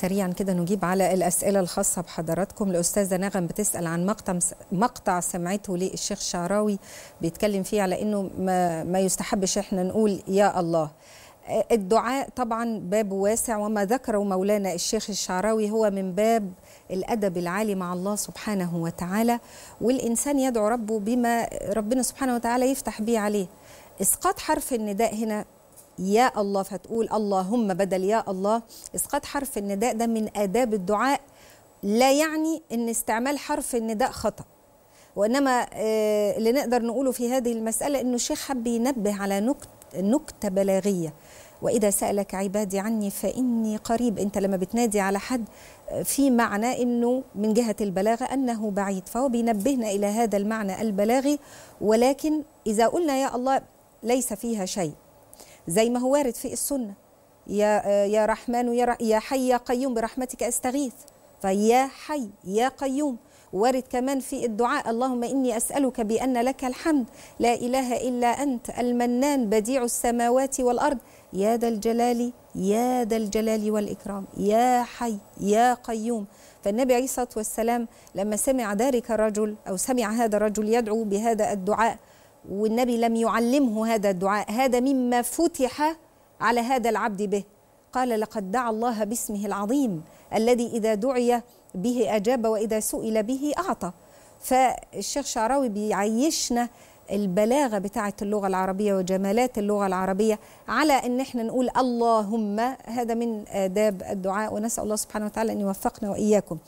سريعا كده نجيب على الأسئلة الخاصة بحضراتكم الأستاذة نغم بتسأل عن مقطع مقطع سمعته للشيخ شعراوي بيتكلم فيه على أنه ما, ما يستحبش إحنا نقول يا الله الدعاء طبعا باب واسع وما ذكره مولانا الشيخ الشعراوي هو من باب الأدب العالي مع الله سبحانه وتعالى والإنسان يدعو ربه بما ربنا سبحانه وتعالى يفتح به عليه إسقاط حرف النداء هنا يا الله فهتقول اللهم بدل يا الله اسقاط حرف النداء ده من آداب الدعاء لا يعني ان استعمال حرف النداء خطأ وإنما آه، اللي نقدر نقوله في هذه المسألة إنه الشيخ حب ينبه على نكت نكتة بلاغية وإذا سألك عبادي عني فإني قريب أنت لما بتنادي على حد آه، في معنى أنه من جهة البلاغة أنه بعيد فهو بينبهنا إلى هذا المعنى البلاغي ولكن إذا قلنا يا الله ليس فيها شيء زي ما هو وارد في السنه يا آه، يا رحمن يا, يا حي يا قيوم برحمتك استغيث فيا حي يا قيوم وارد كمان في الدعاء اللهم إني أسألك بأن لك الحمد لا إله إلا أنت المنان بديع السماوات والأرض يا ذا الجلال يا ذا الجلال والإكرام يا حي يا قيوم فالنبي عليه الصلاة والسلام لما سمع ذلك الرجل أو سمع هذا الرجل يدعو بهذا الدعاء والنبي لم يعلمه هذا الدعاء هذا مما فتح على هذا العبد به قال لقد دعا الله باسمه العظيم الذي إذا دعي به أجاب وإذا سئل به أعطى فالشيخ شعراوي بيعيشنا البلاغه بتاعه اللغه العربيه وجمالات اللغه العربيه على ان احنا نقول اللهم هذا من اداب الدعاء ونسال الله سبحانه وتعالى ان يوفقنا واياكم